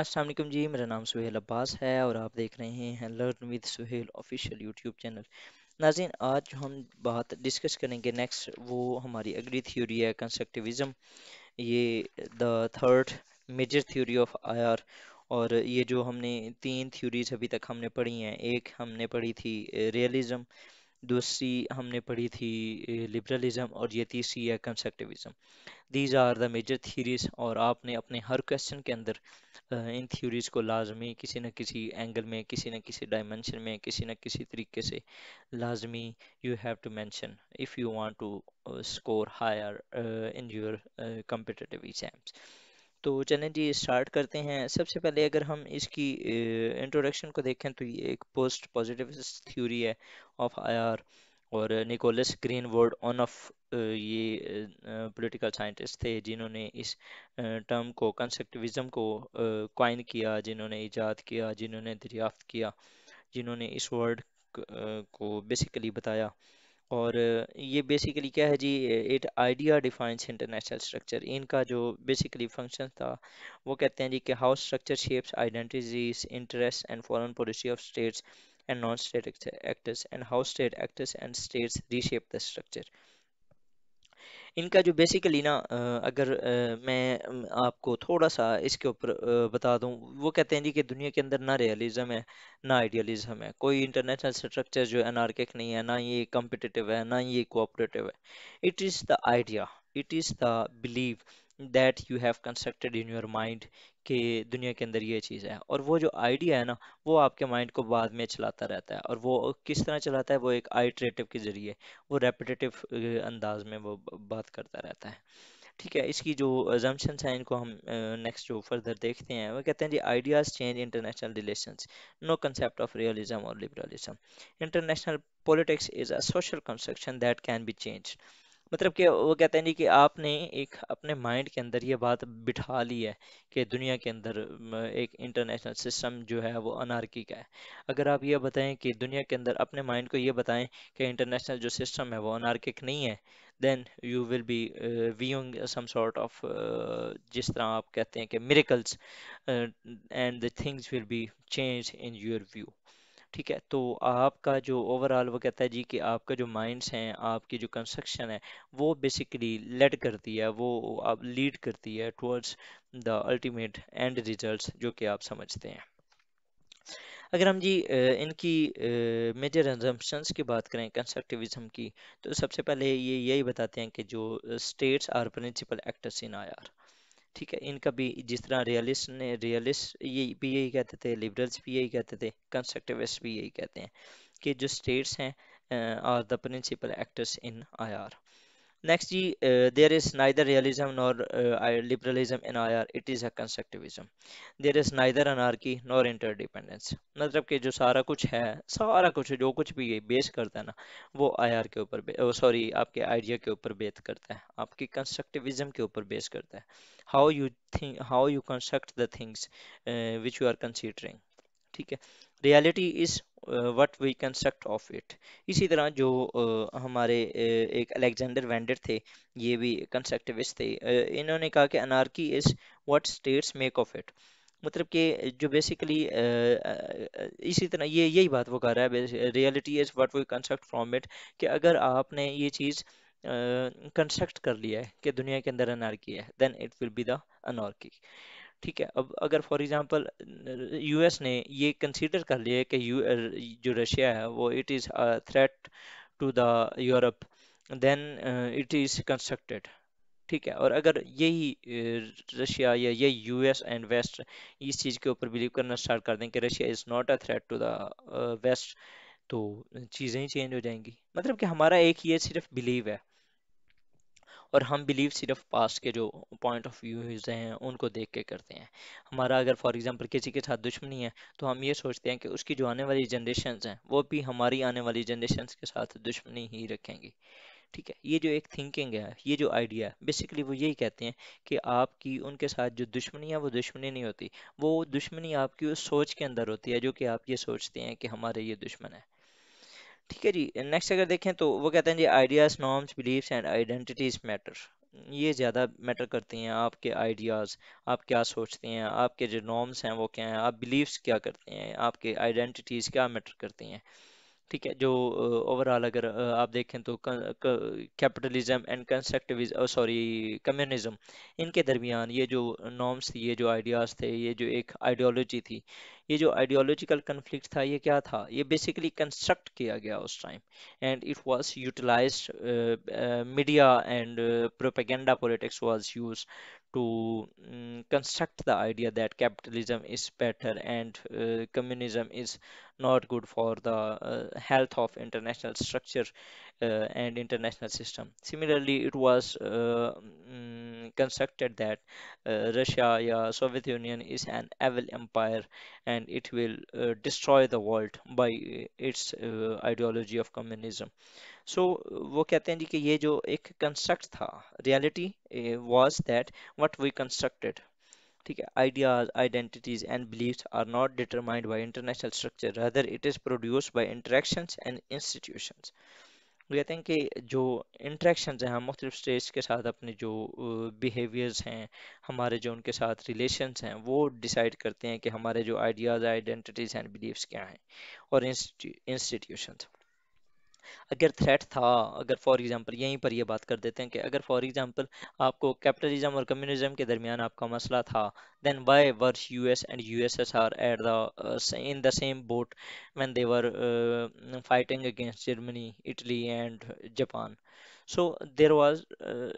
असलम जी मेरा नाम सुहेल अब्बास है और आप देख रहे हैं learn with Suhail official YouTube channel नाजिन आज हम बात डिस्कस करेंगे नेक्स्ट वो हमारी अगली थ्योरी है कंस्ट्रक्टिविज़म ये the third major theory of IR और ये जो हमने तीन थ्योरीज अभी तक हमने पढ़ी हैं एक हमने पढ़ी थी रियलिज़म दूसरी हमने पढ़ी थी लिबरलिज्म और ये तीसरी है constructivism these are the major theories और आपने अपने हर क्वेश्चन के अंदर इन थ्योरीज को लाजमी किसी न किसी एंगल में किसी न किसी डायमेंशन में किसी न किसी तरीके से लाजमी you have to mention if you want to score higher in your competitive exams तो चलें जी स्टार्ट करते हैं सबसे पहले अगर हम इसकी इंट्रोडक्शन को देखें तो ये एक पोस्ट पॉजिटिव थ्योरी है ऑफ आईआर और निकोलस ग्रीनवर्ड ऑन ऑफ ये पॉलिटिकल साइंटिस्ट थे जिन्होंने इस टर्म को कंस्ट्रक्टिविज्म को क्वाइन किया जिन्होंने ईजाद किया जिन्होंने दरियाफ्त किया जिन्होंने इस वर्ड को बेसिकली बताया और ये बेसिकली क्या है जी it idea defines international structure इनका जो बेसिकली फंक्शन था वो कहते हैं जी कि house structure shapes identities interest and foreign policy of states and non state actors and house state actors and states reshape the structure इनका जो बेसिकली ना अगर मैं आपको थोड़ा सा इसके ऊपर बता दूं वो कहते हैं जी कि दुनिया के अंदर ना रियलिज्म है ना आइडियलिज्म है कोई इंटरनेशनल स्ट्रक्चर जो एनार्किक नहीं है ना ये कॉम्पिटिटिव है ना ये कोऑपरेटिव है it is the idea it is the believe that you have constructed in your mind कि दुनिया के अंदर ये चीज़ है और वो जो आइडिया है ना वो आपके माइंड को बाद में चलाता रहता है और वो किस तरह चलाता है वो एक आइट्रेटिव के ज़रिए वो रेपिटेटिव अंदाज में वो बात करता रहता है ठीक है इसकी जो एजम्पन्स हैं इनको हम नेक्स्ट जो फर्दर देखते हैं वो कहते हैं जी ideas change international relations no concept of realism और liberalism international politics is a social construction that can be changed मतलब कि वो कहते हैं जी कि आपने एक अपने माइंड के अंदर ये बात बिठा ली है कि दुनिया के अंदर एक इंटरनेशनल सिस्टम जो है वो अनारकी का है अगर आप ये बताएं कि दुनिया के अंदर अपने माइंड को ये बताएं कि इंटरनेशनल जो सिस्टम है वो अनारकिक नहीं है then you will be viewing some sort of जिस तरह आप कहते हैं कि miracles and the things will be change in your view ठीक है तो आपका जो ओवरऑल वो कहता है जी कि आपका जो माइंड्स हैं आपकी जो कंस्ट्रक्शन है वो बेसिकली लेड करती है वो आप लीड करती है towards the ultimate end results जो कि आप समझते हैं अगर हम जी इनकी मेजर एजम्पन्स की बात करें कंस्ट्रक्टिविज्म की तो सबसे पहले ये यही बताते हैं कि जो states are principal actors in I R ठीक है इनका भी जिस तरह रियलिस्ट ने रियलिस्ट ये भी यही कहते थे लिबरल्स भी यही कहते थे कंस्ट्रक्टिविस्ट भी यही कहते हैं कि जो स्टेट्स हैं are the principal actors in I R next Next, uh, there is neither liberalism in I R it is a constructivism there is neither N R की नॉर इंटरडिपेंडेंस मतलब कि जो सारा कुछ है सारा कुछ जो कुछ भी ये बेस करता है ना वो आई आर के ऊपर सॉरी आपके आइडिया के ऊपर बेस करता है आपकी कंस्ट्रक्टिविज्म के ऊपर बेस करता है how you think how you construct the things which you are considering ठीक है reality is what we construct of it इसी तरह जो uh, हमारे uh, एक अलेक्जेंडर वेंडर थे ये भी कंस्ट्रक्टिविस्ट थे uh, इन्होंने कहा कि anarchy is what states make of it मतलब कि जो बेसिकली इसी तरह ये यही बात वो कर रहा है reality is what we construct from it कि अगर आपने ये चीज़ कंस्ट्रक्ट कर लिया है कि दुनिया के अंदर अनारकी है then it will be the anarchy ठीक है अब अगर फॉर एग्जांपल यूएस ने ये कंसीडर कर लिया कि यू जो रशिया है वो it is a threat to the Europe then it is constructed ठीक है और अगर यही रशिया uh, या ये यूएस एंड वेस्ट इस चीज़ के ऊपर बिलीव करना स्टार्ट कर दें कि Russia is not a threat to the west तो चीज़ें ही चेंज हो जाएंगी मतलब कि हमारा एक ये सिर्फ बिलीव है और हम बिलीव सिर्फ पास्ट के जो पॉइंट ऑफ व्यूज हैं उनको देख के करते हैं हमारा अगर फॉर एग्जांपल किसी के साथ दुश्मनी है तो हम ये सोचते हैं कि उसकी जो आने वाली जनरेशन हैं वो भी हमारी आने वाली जनरेशन के साथ दुश्मनी ही रखेंगी ठीक है ये जो एक थिंकिंग है ये जो आइडिया है बेसिकली वो यही कहते हैं कि आपकी उनके साथ जो दुश्मनी है वो दुश्मनी नहीं होती वो दुश्मनी आपकी उस सोच के अंदर होती है जो कि आप ये सोचते हैं कि हमारे ये दुश्मन है ठीक है जी नेक्स्ट अगर देखें तो वो कहते हैं जी ideas norms beliefs and identities matter ये ज़्यादा मैटर करती हैं आपके आइडियाज़ आप क्या सोचते हैं आपके जो नॉर्म्स हैं वो क्या हैं आप बिलीव्स क्या करते हैं आपके आइडेंटिटीज़ क्या मैटर करती हैं ठीक है जो ओवरऑल अगर आप देखें तो capitalism and constructivism sorry communism इनके दरमियान ये जो नॉर्म्स थी ये जो आइडियाज़ थे ये जो एक आइडियोलॉजी थी ये जो आइडियोलॉजिकल कन्फ्लिक्ट था ये क्या था ये बेसिकली कंस्ट्रक्ट किया गया उस time and it was utilised media and propaganda politics was use to um, construct the idea that capitalism is better and uh, communism is not good for the uh, health of international structure uh, and international system similarly it was um, constructed that uh, russia yeah, soviet union is an evil empire and it will uh, destroy the world by its ideology of communism so so, वो कहते हैं जी कि ये जो एक construct था reality was that what we constructed ठीक है ideas identities and beliefs are not determined by international structure rather it is produced by interactions and institutions कहते हैं कि जो इंट्रैक्शन हैं हम मुख्तलिफ स्टेट्स के साथ अपने जो बिहेवियर्स eh, हैं हमारे जो उनके साथ रिलेशंस हैं वो डिसाइड करते हैं कि हमारे जो आइडियाज़ आइडेंटिटीज़ एंड बिलीव्स क्या हैं और इंस्टीट्यूशंस अगर थ्रेट था अगर फॉर एग्जांपल यहीं पर ये बात कर देते हैं कि अगर फॉर एग्जांपल आपको कैपिटलिज्म और कम्युनिज्म के दरमियान आपका मसला था then why were U S and U S S R at the in the same boat when they were fighting against Germany Italy and Japan so there was uh,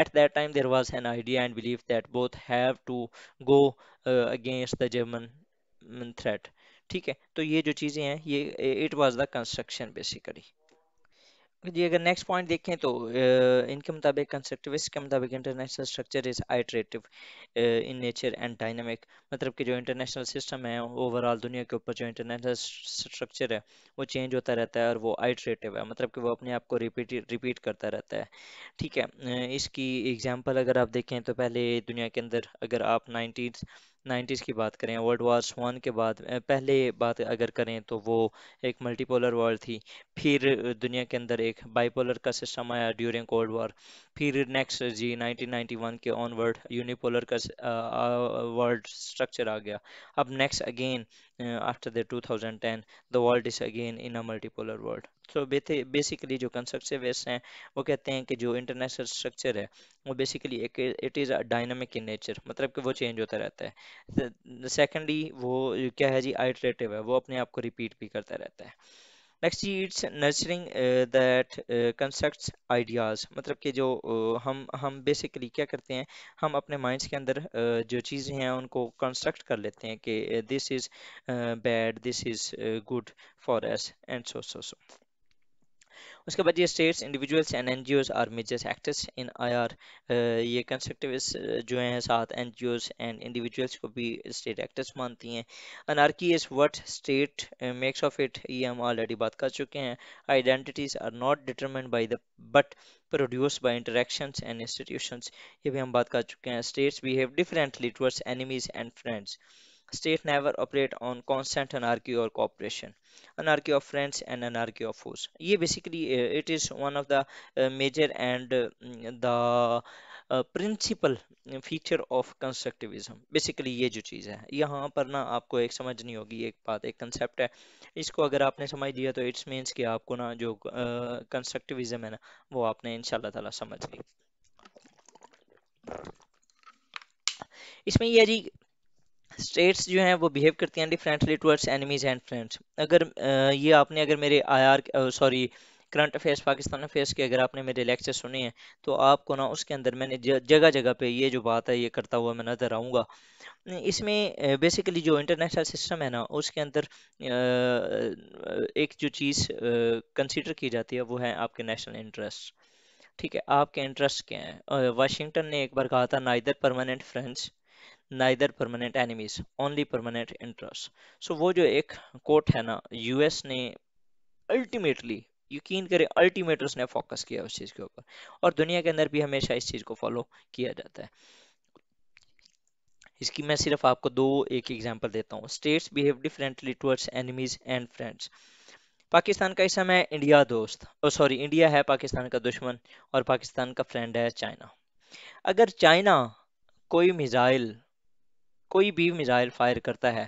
at that time there was an idea and belief that both have to go uh, against the german mm, threat ठीक है तो ये जो चीज़ें हैं ये it was the construction basically जी अगर नेक्स्ट पॉइंट देखें तो इनके मुताबिक कंस्ट्रक्टिविस्ट के मुताबिक international structure is iterative in nature and dynamic मतलब कि जो इंटरनेशनल सिस्टम है ओवरऑल दुनिया के ऊपर जो इंटरनेशनल स्ट्रक्चर है वो चेंज होता रहता है और वो आइटरेटिव है मतलब कि वो अपने आप को रिपीट रिपीट करता रहता है ठीक है इसकी एग्जाम्पल अगर आप देखें तो पहले दुनिया के अंदर अगर आप नाइनटीन नाइन्टीज़ की बात करें वर्ल्ड वार्स वन के बाद पहले बात अगर करें तो वो एक मल्टीपोलर वर्ल्ड थी फिर दुनिया के अंदर एक बाईपोलर का सिस्टम आया ड्यूरिंग कोल्ड वॉर फिर नेक्स्ट जी 1991 के ऑनवर्ड यूनिपोलर का वर्ल्ड स्ट्रक्चर आ गया अब next again after the 2010 the world is again in a multipolar world तो बेसिकली जो वेस्ट हैं वो कहते हैं कि जो इंटरनेशनल स्ट्रक्चर है वो बेसिकली एक it is a dynamic in nature मतलब कि वो चेंज होता रहता है सेकेंडली वो क्या है जी आइटरेटिव है वो अपने आप को रिपीट भी करता रहता है नेक्स्ट जी it's nurturing that concept ideas मतलब कि जो uh, हम हम बेसिकली क्या करते हैं हम अपने माइंड्स के अंदर uh, जो चीज़ें हैं उनको कंस्ट्रक्ट कर लेते हैं कि this is bad this is good for us and so so so उसके बाद ये states individuals and N R major actors in I R ये कंस्ट्रक्टिविस्ट जो हैं साथ एन एंड इंडिविजुअल्स को भी स्टेट एक्टर्स मानती हैं anarchy is what state makes of it ये हम ऑलरेडी बात कर चुके हैं identities are not determined by the but produced by interactions and institutions ये भी हम बात कर चुके हैं states behave differently towards enemies and friends State never operate on constant anarchy or cooperation. Anarchy of friends and anarchy of foes. ये basically uh, it is one of the uh, major and uh, the uh, principal feature of constructivism. Basically ये जो चीज़ है यहाँ पर ना आपको एक समझनी होगी एक बात एक कंसेप्ट है इसको अगर आपने समझ लिया तो इट्स मीन्स कि आपको ना जो कंस्ट्रक्टिविज्म uh, है ना वो आपने इनशाला ताला समझ ली इसमें यह जी स्टेट्स जो हैं वो बिहेव करती हैं differently towards enemies and friends अगर ये आपने अगर मेरे IR sorry current affairs Pakistan affairs के अगर आपने मेरे लेक्चर सुने हैं तो आपको ना उसके अंदर मैंने जगह जगह पे ये जो बात है ये करता हुआ मैं नज़र आऊँगा इसमें बेसिकली जो इंटरनेशनल सिस्टम है ना उसके अंदर एक जो चीज़ कंसिडर की जाती है वो है आपके नेशनल इंटरेस्ट ठीक है आपके इंटरेस्ट क्या हैं वाशिंगटन ने एक बार कहा था neither permanent friends neither permanent enemies only permanent interest so वो जो एक कोट है ना यूएस ने अल्टीमेटली यकीन करें अल्टीमेट उसने फोकस किया उस चीज़ के ऊपर और दुनिया के अंदर भी हमेशा इस चीज़ को फॉलो किया जाता है इसकी मैं सिर्फ आपको दो एक एग्जांपल देता हूँ states behave differently towards enemies and friends Pakistan का इस समय इंडिया दोस्त और सॉरी इंडिया है पाकिस्तान का दुश्मन और पाकिस्तान का फ्रेंड है चाइना अगर चाइना कोई मिज़ाइल कोई भी मिसाइल फायर करता है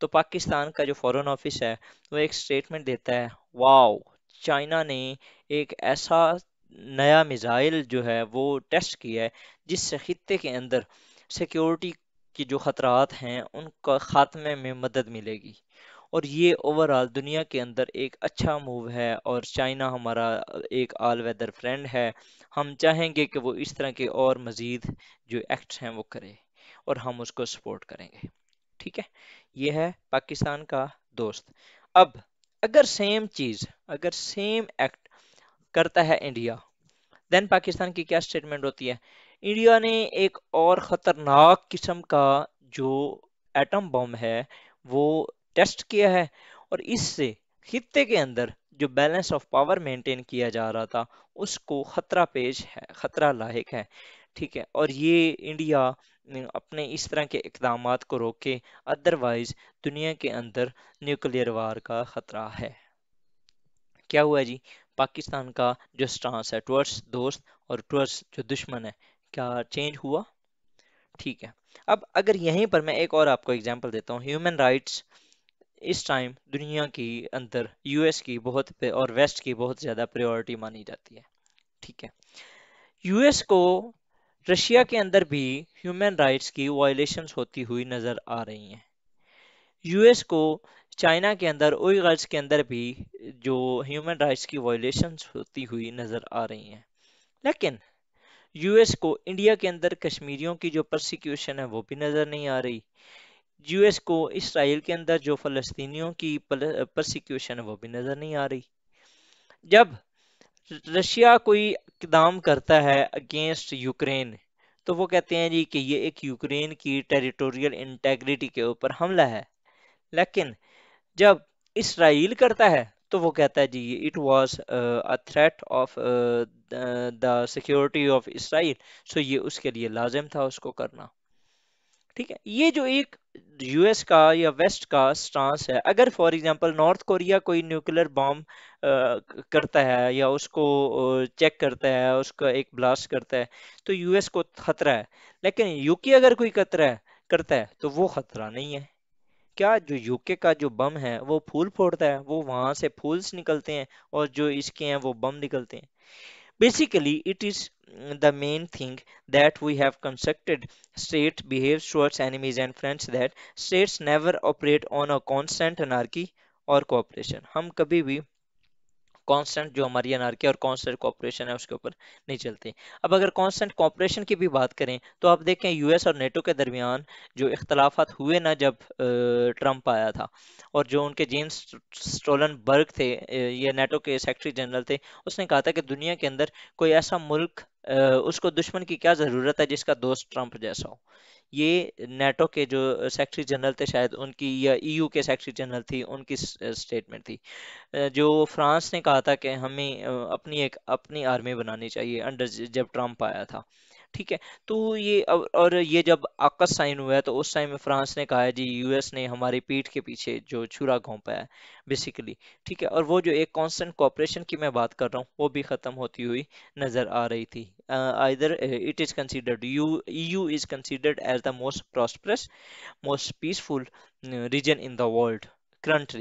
तो पाकिस्तान का जो फॉरेन ऑफिस है वो एक स्टेटमेंट देता है वाओ चाइना ने एक ऐसा नया मिसाइल जो है वो टेस्ट किया है जिससे खत्े के अंदर सिक्योरिटी की जो ख़तरात हैं उनका खात्मे में मदद मिलेगी और ये ओवरऑल दुनिया के अंदर एक अच्छा मूव है और चाइना हमारा एक आल वेदर फ्रेंड है हम चाहेंगे कि वो इस तरह के और मज़ीद जो एक्ट्स हैं वो करे और हम उसको सपोर्ट करेंगे ठीक है ये है पाकिस्तान का दोस्त अब अगर सेम चीज अगर सेम एक्ट करता है इंडिया देन पाकिस्तान की क्या स्टेटमेंट होती है इंडिया ने एक और खतरनाक किस्म का जो एटम बम है वो टेस्ट किया है और इससे खत्ते के अंदर जो बैलेंस ऑफ पावर मेंटेन किया जा रहा था उसको खतरा पेश है खतरा लाइक है ठीक है और ये इंडिया अपने इस तरह के इकदाम को रोके अदरवाइज दुनिया के अंदर न्यूक्लियर वार का खतरा है क्या हुआ जी पाकिस्तान का जो स्टांस है टूअर्स दोस्त और टूअर्स जो दुश्मन है क्या चेंज हुआ ठीक है अब अगर यहीं पर मैं एक और आपको एग्जांपल देता हूँ ह्यूमन राइट्स इस टाइम दुनिया के अंदर यूएस की बहुत और वेस्ट की बहुत ज़्यादा प्रायोरिटी मानी जाती है ठीक है यूएस को रशिया के अंदर भी ह्यूमन राइट्स की वायलेशंस होती हुई नज़र आ रही हैं यूएस को चाइना के अंदर उइगर्स के अंदर भी जो ह्यूमन राइट्स की वायलेशंस होती हुई नज़र आ रही हैं लेकिन यूएस को इंडिया के अंदर कश्मीरियों की जो प्रोसिक्यूशन है वो भी नज़र नहीं आ रही यूएस को इसराइल के अंदर जो फ़लस्तीनियों की प्रोसिक्यूशन है वो भी नज़र नहीं आ रही जब रशिया कोई इकदाम करता है अगेंस्ट यूक्रेन तो वो कहते हैं जी कि ये एक यूक्रेन की टेरिटोरियल इंटेग्रिटी के ऊपर हमला है लेकिन जब इसराइल करता है तो वो कहता है जी it was a threat of the security of Israel so ये उसके लिए लाजिम था उसको करना ठीक है ये जो एक यूएस का या वेस्ट का स्टांस है अगर फॉर एग्जांपल नॉर्थ कोरिया कोई न्यूक्लियर बॉम्ब करता है या उसको चेक करता है उसका एक ब्लास्ट करता है तो यूएस को खतरा है लेकिन यूके अगर कोई खतरा है करता है तो वो खतरा नहीं है क्या जो यूके का जो बम है वो फूल फोड़ता है वो वहां से फूल्स निकलते हैं और जो इसके हैं वो बम निकलते हैं basically it is the main thing that we have constructed state behaves towards enemies and friends that states never operate on a constant anarchy or cooperation हम कभी भी कांस्टेंट जो हमारी के और कांस्टेंट कॉपरेशन है उसके ऊपर नहीं चलते अब अगर कांस्टेंट कॉपरेशन की भी बात करें तो आप देखें यूएस और नेटो के दरमियान जो इख्तलाफात हुए ना जब ट्रंप आया था और जो उनके जेम्स बर्ग थे ये नेटो के सेक्रेटरी जनरल थे उसने कहा था कि दुनिया के अंदर कोई ऐसा मुल्क उसको दुश्मन की क्या ज़रूरत है जिसका दोस्त ट्रंप जैसा हो ये नेटो के जो सेक्रेटरी जनरल थे शायद उनकी या ईयू e के सेक्रेटरी जनरल थी उनकी स्टेटमेंट थी जो फ्रांस ने कहा था कि हमें अपनी एक अपनी आर्मी बनानी चाहिए अंडर जब ट्रंप आया था ठीक है तो ये और ये जब आकस साइन हुआ है तो उस टाइम में फ्रांस ने कहा है जी यूएस ने हमारी पीठ के पीछे जो छुरा घोंपा है बेसिकली ठीक है और वो जो एक कांस्टेंट कॉपरेशन की मैं बात कर रहा हूँ वो भी ख़त्म होती हुई नज़र आ रही थी either it is considered EU is considered as the most prosperous most peaceful region in the world currently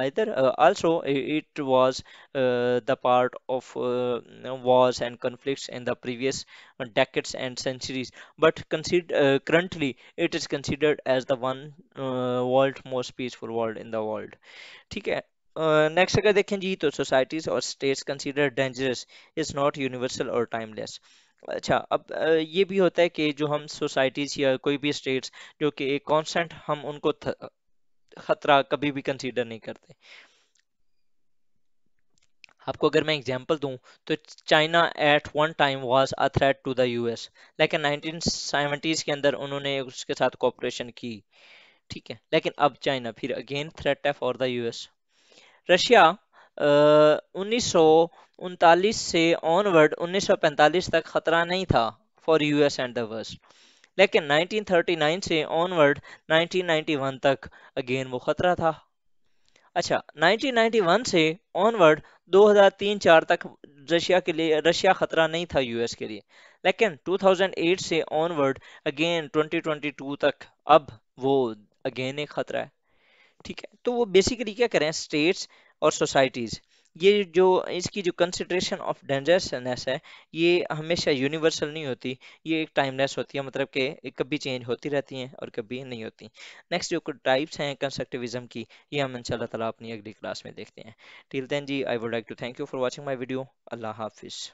either uh, also it was uh, the part of uh, mm, wars and conflicts in the previous uh, decades and centuries but consider uh, currently it is considered as the one uh, world most peaceful world in the world ठीक है next अगर देखें जी तो societies or states considered dangerous is not universal or timeless. अच्छा अब ये भी होता है कि जो हम societies या कोई भी states जो कि एक हम उनको खतरा कभी भी कंसीडर नहीं करते आपको अगर मैं एग्जांपल दूं तो China at one time was a threat to the US लेकिन 1970s के अंदर उन्होंने उसके साथ कॉपरेशन की ठीक है लेकिन अब चाइना फिर अगेन थ्रेट है फॉर द यूएस रशिया उन्नीस से ऑनवर्ड 1945 तक खतरा नहीं था for US and the West लेकिन 1939 से ऑनवर्ड 1991 तक अगेन वो खतरा था अच्छा 1991 से ऑनवर्ड 2003-4 तक रशिया के लिए रशिया खतरा नहीं था यूएस के लिए लेकिन 2008 से ऑनवर्ड अगेन 2022 तक अब वो अगेन एक खतरा है ठीक है तो वो बेसिकली क्या करें स्टेट्स और सोसाइटीज़ ये जो इसकी जो कंसिड्रेशन ऑफ डेंजरसनेस है ये हमेशा यूनिवर्सल नहीं होती ये एक टाइमलेस होती है मतलब कि कभी चेंज होती रहती हैं और कभी नहीं होती नेक्स्ट जो कुछ टाइप्स हैं कंस्ट्रक्टिविज्म की ये हम इंशाल्लाह ताला अपनी अगली क्लास में देखते हैं टिल देन जी I would like to thank you for watching my video अल्लाह हाफिज़